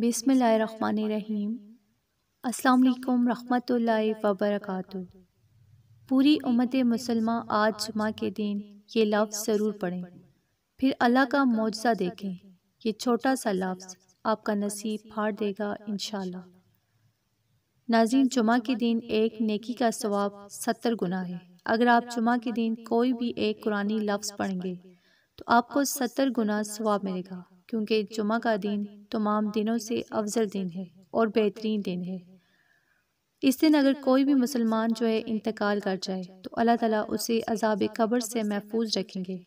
बिसमीम अल्लाम रहमत व बरक़ात पूरी उम्मत मुसलमान आज जुमा के दिन ये लफ्ज़ ज़रूर पढ़ें फिर अल्लाह का मुआवज़ा देखें ये छोटा सा लफ्ज़ आपका नसीब फाड़ देगा इन नाजीन जुमा के दिन एक नेकी का सवाब सत्तर गुना है अगर आप जुमा के दिन कोई भी एक कुरानी लफ्ज़ पढ़ेंगे तो आपको सत्तर गुना सवाब मिलेगा क्योंकि जुमा का दिन तमाम दिनों से अफजल दिन है और बेहतरीन दिन है इस दिन अगर कोई भी मुसलमान जो है इंतकाल कर जाए तो अल्लाह ताला उसे अजाब कब्र से महफूज रखेंगे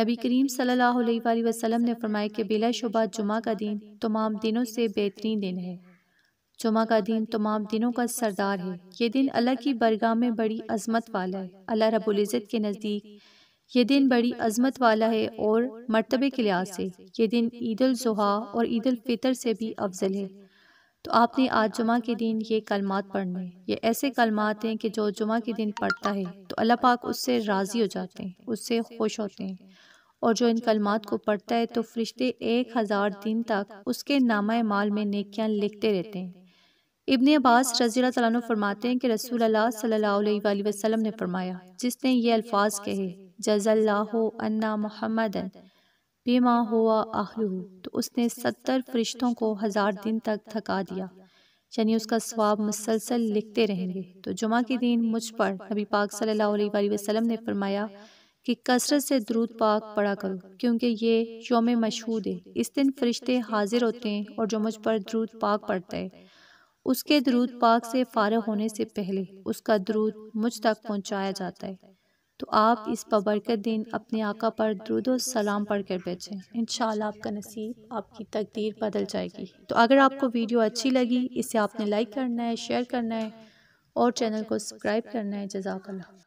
नबी करीम सल्लल्लाहु अलैहि वसल्लम ने फरमाया कि बिला शुबा जुमा का दिन तमाम दिनों से बेहतरीन दिन है जुमा का दिन तमाम दिनों का सरदार है ये दिन अल्लाह की बरगाह में बड़ी अजमत वाला है अल्लाह रबुल्ज़त के नज़दीक ये दिन बड़ी अजमत वाला है और मरतबे के लिहाज से ये दिन ईद अजहा और ईद फितर से भी अफजल है तो आपने आज जुमा के दिन ये कलमात पढ़ने ये ऐसे कलमात हैं कि जो जुमा के दिन पढ़ता है तो अल्लाह पाक उससे राज़ी हो जाते हैं उससे खुश होते हैं और जो इन कलमात को पढ़ता है तो फरिश्ते एक हज़ार दिन तक उसके नामा माल में नेकियां लिखते रहते हैं इबन अब्बास रजी तु फरमाते हैं कि रसूल अल्लाह सल्लल्लाहु अलैहि वसल्लम ने फरमाया जिसने ये अल्फाज कहे जजल्लाहो अन्ना मोहम्मद बेमा हुआ आहलू तो उसने सत्तर फरिश्तों को हज़ार दिन तक थका दिया यानी उसका स्वाब मुसलसल लिखते रहेंगे तो जुमा के दिन मुझ पर नबी पाक सल्लल्लाहु अलैहि वसल्लम ने फरमाया कि कसरत से द्रूद पाक पढ़ा करो क्योंकि ये योम मशहूद है इस दिन फरिश्ते हाजिर होते हैं और जो मुझ पर द्रूद पाक पढ़ता है उसके द्रूद पाक से फारग होने से पहले उसका द्रूद मुझ तक पहुँचाया जाता है तो आप इस बबरकत दिन अपने आका पर दरुद सलाम पढ़ कर बेचें इन आपका नसीब आपकी तकदीर बदल जाएगी तो अगर आपको वीडियो अच्छी लगी इसे आपने लाइक करना है शेयर करना है और चैनल को सब्सक्राइब करना है जजाकल्ला